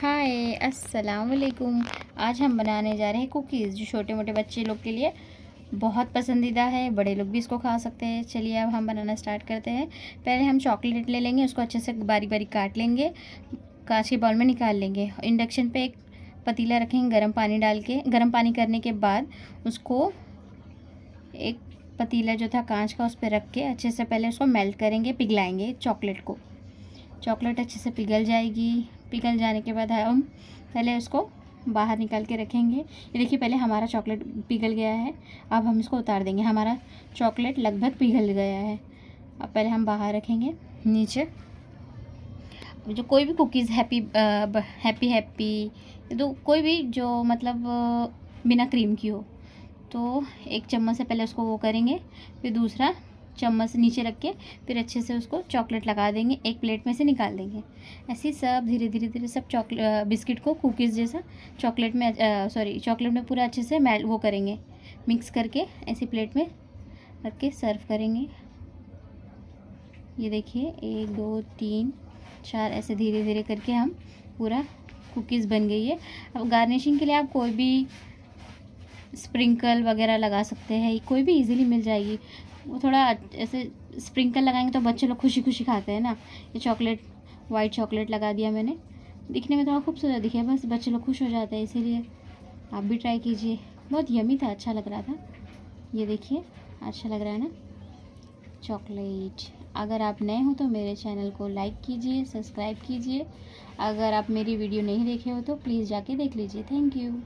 हाय अस्सलाम वालेकुम आज हम बनाने जा रहे हैं कुकीज़ जो छोटे मोटे बच्चे लोग के लिए बहुत पसंदीदा है बड़े लोग भी इसको खा सकते हैं चलिए अब हम बनाना स्टार्ट करते हैं पहले हम चॉकलेट ले लेंगे उसको अच्छे से बारी बारी काट लेंगे कांच के बाउल में निकाल लेंगे इंडक्शन पर एक पतीला रखेंगे गर्म पानी डाल के गर्म पानी करने के बाद उसको एक पतीला जो था कांच का उस पर रख के अच्छे से पहले उसको मेल्ट करेंगे पिघलाएंगे चॉकलेट को चॉकलेट अच्छे से पिघल जाएगी पिघल जाने के बाद हम पहले उसको बाहर निकाल के रखेंगे ये देखिए पहले हमारा चॉकलेट पिघल गया है अब हम इसको उतार देंगे हमारा चॉकलेट लगभग पिघल गया है अब पहले हम बाहर रखेंगे नीचे जो कोई भी कुकीज़ हैप्पी हैप्पी हैप्पी तो कोई भी जो मतलब बिना क्रीम की हो तो एक चम्मच से पहले उसको वो करेंगे फिर दूसरा चम्मच नीचे रख के फिर अच्छे से उसको चॉकलेट लगा देंगे एक प्लेट में से निकाल देंगे ऐसे ही सब धीरे धीरे धीरे सब चॉकलेट बिस्किट को कुकीज़ जैसा चॉकलेट में सॉरी चॉकलेट में पूरा अच्छे से मेल वो करेंगे मिक्स करके ऐसी प्लेट में रख के सर्व करेंगे ये देखिए एक दो तीन चार ऐसे धीरे धीरे करके हम पूरा कुकीज़ बन गई है अब गार्निशिंग के लिए आप कोई भी स्प्रिंकल वगैरह लगा सकते हैं कोई भी इजीली मिल जाएगी वो थोड़ा ऐसे स्प्रिंकल लगाएंगे तो बच्चे लोग खुशी खुशी खाते हैं ना ये चॉकलेट वाइट चॉकलेट लगा दिया मैंने दिखने में थोड़ा खूबसूरत दिखे बस बच्चे लोग खुश हो जाते हैं इसीलिए आप भी ट्राई कीजिए बहुत यमी था अच्छा लग रहा था ये देखिए अच्छा लग रहा है ना चॉकलेट अगर आप नए हो तो मेरे चैनल को लाइक कीजिए सब्सक्राइब कीजिए अगर आप मेरी वीडियो नहीं देखे हो तो प्लीज़ जाके देख लीजिए थैंक यू